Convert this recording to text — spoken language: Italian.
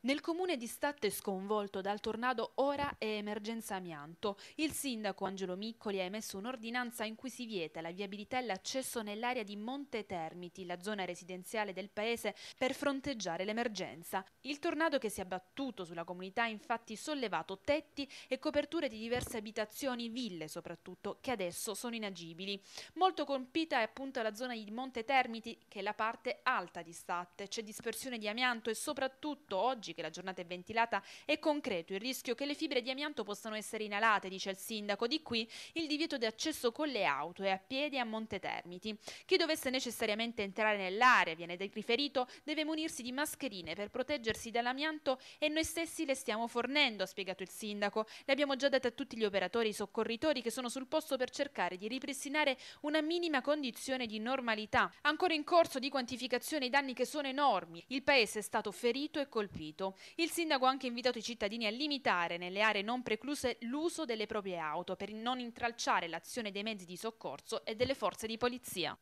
Nel comune di Statte sconvolto dal tornado ora è emergenza amianto. Il sindaco Angelo Miccoli ha emesso un'ordinanza in cui si vieta la viabilità e l'accesso nell'area di Monte Termiti, la zona residenziale del paese, per fronteggiare l'emergenza. Il tornado che si è abbattuto sulla comunità ha infatti sollevato tetti e coperture di diverse abitazioni, ville soprattutto, che adesso sono inagibili. Molto colpita è appunto la zona di Monte Termiti, che è la parte alta di Statte. C'è dispersione di amianto e soprattutto oggi messaggi che la giornata è ventilata è concreto il rischio che le fibre di amianto possano essere inalate, dice il sindaco, di qui il divieto di accesso con le auto e a piedi a Monte Termiti. Chi dovesse necessariamente entrare nell'area, viene riferito, deve munirsi di mascherine per proteggersi dall'amianto e noi stessi le stiamo fornendo, ha spiegato il sindaco. Le abbiamo già date a tutti gli operatori e soccorritori che sono sul posto per cercare di ripristinare una minima condizione di normalità. Ancora in corso di quantificazione i danni che sono enormi. Il paese è stato ferito e colpito sentito. Il sindaco ha anche invitato i cittadini a limitare nelle aree non precluse l'uso delle proprie auto per non intralciare l'azione dei mezzi di soccorso e delle forze di polizia.